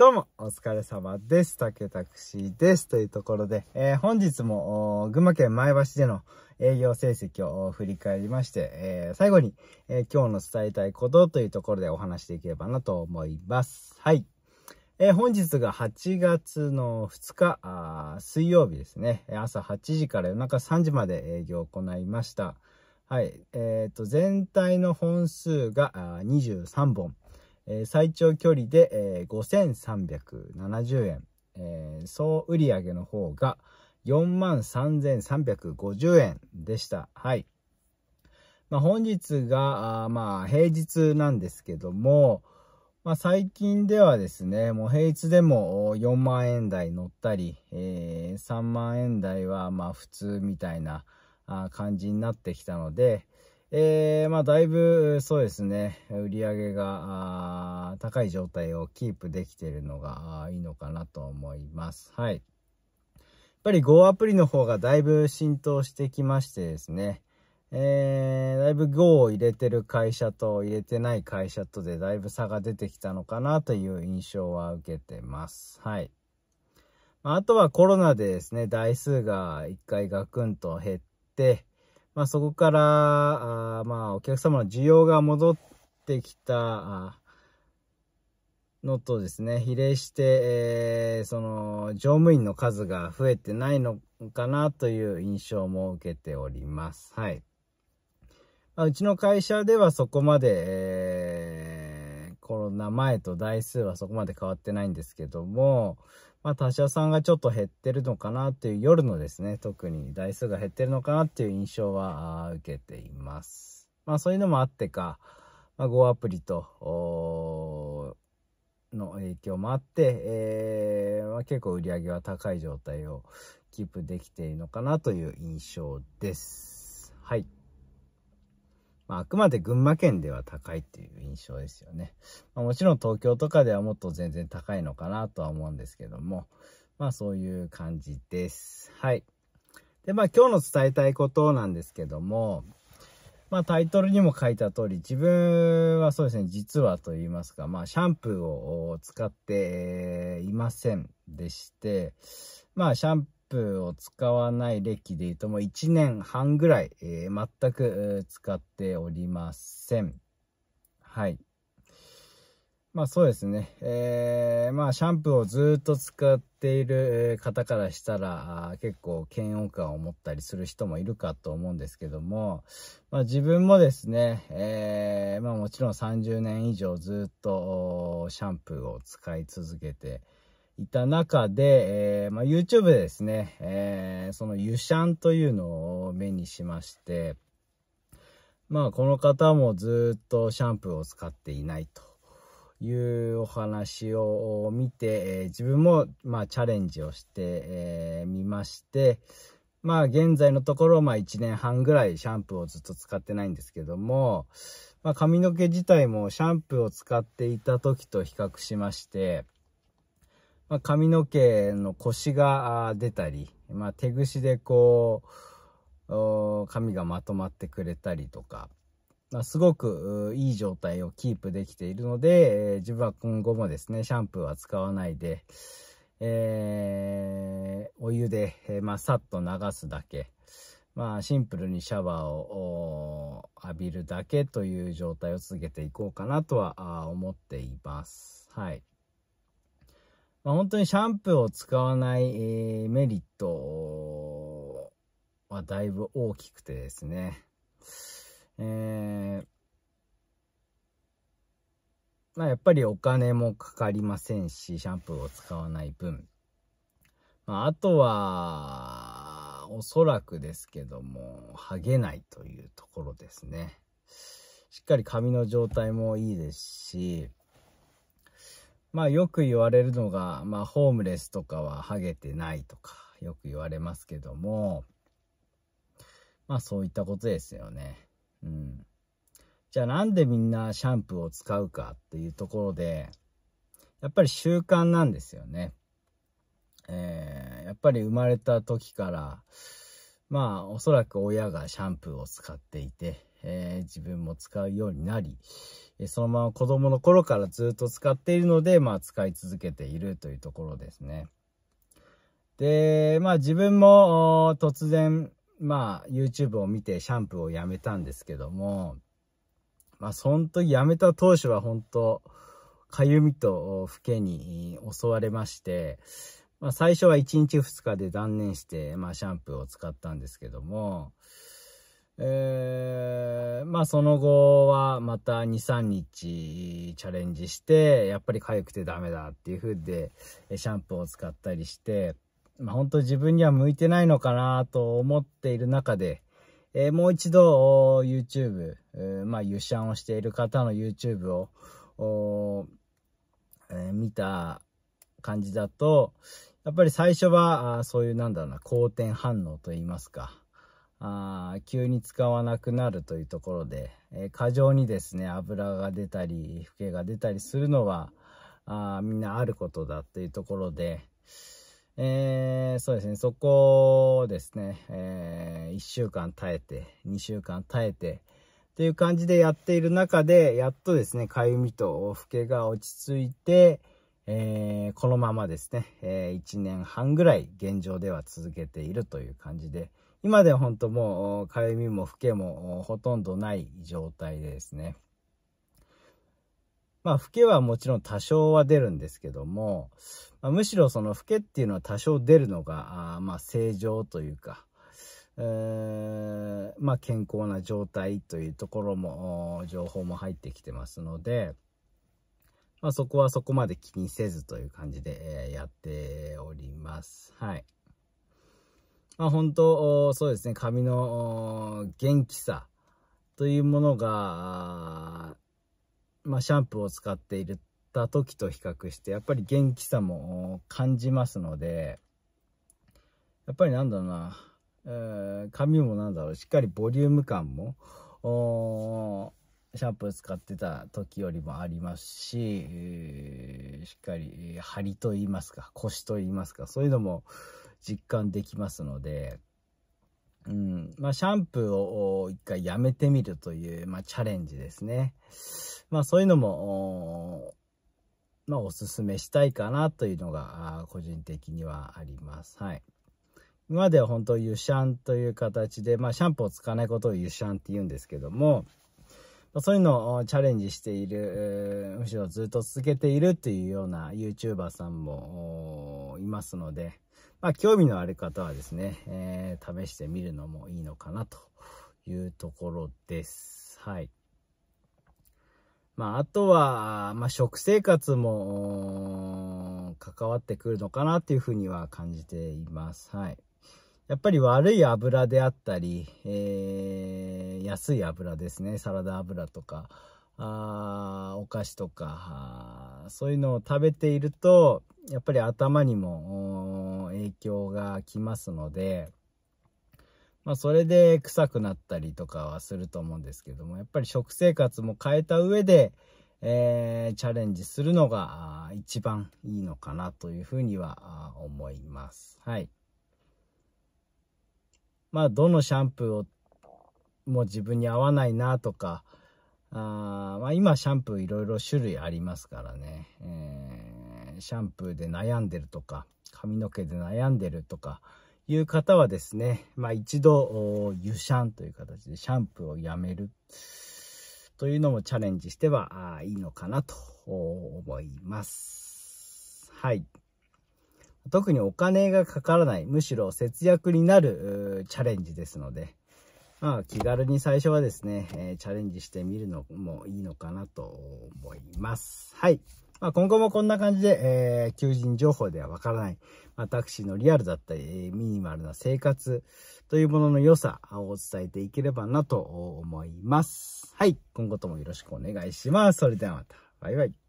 どうも、お疲れ様です。竹田クシです。というところで、えー、本日も、群馬県前橋での営業成績を振り返りまして、えー、最後に、えー、今日の伝えたいことというところでお話していければなと思います。はい。えー、本日が8月の2日水曜日ですね。朝8時から夜中3時まで営業を行いました。はい。えっ、ー、と、全体の本数が23本。えー、最長距離で、えー、5370円、えー、総売上の方が4万3350円でした。はい。まあ、本日が、まあ、平日なんですけども、まあ、最近ではですね、もう平日でも4万円台乗ったり、えー、3万円台はまあ普通みたいな感じになってきたので、えー、まあ、だいぶ、そうですね、売り上げが、高い状態をキープできているのがいいのかなと思います。はい。やっぱり Go アプリの方がだいぶ浸透してきましてですね、えー、だいぶ Go を入れてる会社と入れてない会社とでだいぶ差が出てきたのかなという印象は受けてます。はい。あとはコロナでですね、台数が一回ガクンと減って、まあ、そこから、あまあ、お客様の需要が戻ってきたのとですね、比例して、えー、その、乗務員の数が増えてないのかなという印象も受けております。はい。まあ、うちの会社ではそこまで、えー、コロナ前と台数はそこまで変わってないんですけども、まあ、他社さんがちょっと減ってるのかなっていう、夜のですね、特に台数が減ってるのかなっていう印象は受けています。まあ、そういうのもあってか、まあ、Go アプリと、の影響もあって、えー、まあ、結構売り上げは高い状態をキープできているのかなという印象です。はい。まあ、あくまで群馬県では高いっていう印象ですよね。まあ、もちろん東京とかではもっと全然高いのかなとは思うんですけども、まあそういう感じです。はい。で、まあ今日の伝えたいことなんですけども、まあタイトルにも書いた通り、自分はそうですね、実はと言いますか、まあシャンプーを使っていませんでして、まあシャンプープを使わない歴で言うともう1年半ぐらい、えー、全く使っておりません。はい。まあそうですね。えー、まあシャンプーをずっと使っている方からしたら、結構嫌悪感を持ったりする人もいるかと思うんですけども、まあ自分もですね、えー、まあもちろん30年以上ずっとシャンプーを使い続けて、いた中で、えー、まあ、YouTube でですね、えー、そのユシャンというのを目にしまして、まあこの方もずっとシャンプーを使っていないというお話を見て、えー、自分もまあチャレンジをしてみ、えー、まして、まあ現在のところまあ1年半ぐらいシャンプーをずっと使ってないんですけども、まあ髪の毛自体もシャンプーを使っていた時と比較しまして、まあ、髪の毛の腰が出たり、まあ、手ぐしでこう、髪がまとまってくれたりとか、まあ、すごくいい状態をキープできているので、えー、自分は今後もですね、シャンプーは使わないで、えー、お湯で、えー、まあ、さっと流すだけ、まあ、シンプルにシャワーを浴びるだけという状態を続けていこうかなとは思っています。はい。まあ、本当にシャンプーを使わない、えー、メリットはだいぶ大きくてですね。えー、まあ、やっぱりお金もかかりませんし、シャンプーを使わない分。まあ、あとは、おそらくですけども、剥げないというところですね。しっかり髪の状態もいいですし、まあよく言われるのが、まあホームレスとかはハゲてないとかよく言われますけども、まあそういったことですよね。うん。じゃあなんでみんなシャンプーを使うかっていうところで、やっぱり習慣なんですよね。えー、やっぱり生まれた時から、まあおそらく親がシャンプーを使っていて、えー、自分も使うようになり、そのまま子供の頃からずっと使っているので、まあ、使い続けているというところですね。で、まあ自分も突然、まあ YouTube を見てシャンプーをやめたんですけども、まあその時やめた当初は本当、かゆみと老けに襲われまして、まあ最初は1日2日で断念して、まあシャンプーを使ったんですけども、えー、まあその後はまた2、3日チャレンジして、やっぱり痒くてダメだっていう風で、シャンプーを使ったりして、まあ本当自分には向いてないのかなと思っている中で、えー、もう一度 YouTube、えー、まあ油シャンをしている方の YouTube を、えー、見た感じだと、やっぱり最初は、そういうなんだろうな、好転反応と言いますか。あ急に使わなくなるというところで、えー、過剰にですね油が出たりフけが出たりするのはあみんなあることだというところで、えー、そうですねそこをですね、えー、1週間耐えて2週間耐えてっていう感じでやっている中でやっとですねかゆみとフけが落ち着いて、えー、このままですね、え1年半ぐらい現状では続けているという感じで。今では本当もう、かゆみもふけもほとんどない状態でですね。まあ、ふけはもちろん多少は出るんですけども、まあ、むしろそのふけっていうのは多少出るのが、あまあ、正常というか、えー、まあ、健康な状態というところも、情報も入ってきてますので、まあ、そこはそこまで気にせずという感じで、えやっております。はい。まあ、本当、そうですね、髪の元気さというものが、まあ、シャンプーを使っていた時と比較して、やっぱり元気さも感じますので、やっぱりなんだろうな、えー、髪もなんだろう、しっかりボリューム感も、シャンプー使ってた時よりもありますし、えー、しっかり、張りと言いますか、腰と言いますか、そういうのも、実感できますので、うんまあ、シャンプーを一回やめてみるという、まあ、チャレンジですね。まあ、そういうのも、まあ、おすすめしたいかなというのが、個人的にはあります。はい。今までは本当、湯シャンという形で、まあ、シャンプーを使わないことを湯シャンって言うんですけども、そういうのをチャレンジしている、むしろずっと続けているっていうような YouTuber さんもいますので、まあ、興味のある方はですね、えー、試してみるのもいいのかなというところです。はい。まあ、あとは、まあ、食生活も関わってくるのかなっていうふうには感じています。はい。やっぱり悪い油であったり、えー、安い油ですね。サラダ油とか、あお菓子とか、そういうのを食べていると、やっぱり頭にも、影響が来ますので、まあ、それで臭くなったりとかはすると思うんですけどもやっぱり食生活も変えた上で、えー、チャレンジするのが一番いいのかなというふうには思います。はい。まあ、どのシャンプーをもう自分に合わないなとか、あまあ、今シャンプーいろいろ種類ありますからね。えーシャンプーで悩んでるとか、髪の毛で悩んでるとか、いう方はですね、まあ一度、湯シャンという形でシャンプーをやめるというのもチャレンジしてはいいのかなと思います。はい。特にお金がかからない、むしろ節約になるチャレンジですので、まあ気軽に最初はですね、えチャレンジしてみるのもいいのかなと思います。はい。まあ、今後もこんな感じで、えー、求人情報ではわからない、まあ、タクシーのリアルだったり、ミニマルな生活というものの良さを伝えていければなと思います。はい。今後ともよろしくお願いします。それではまた。バイバイ。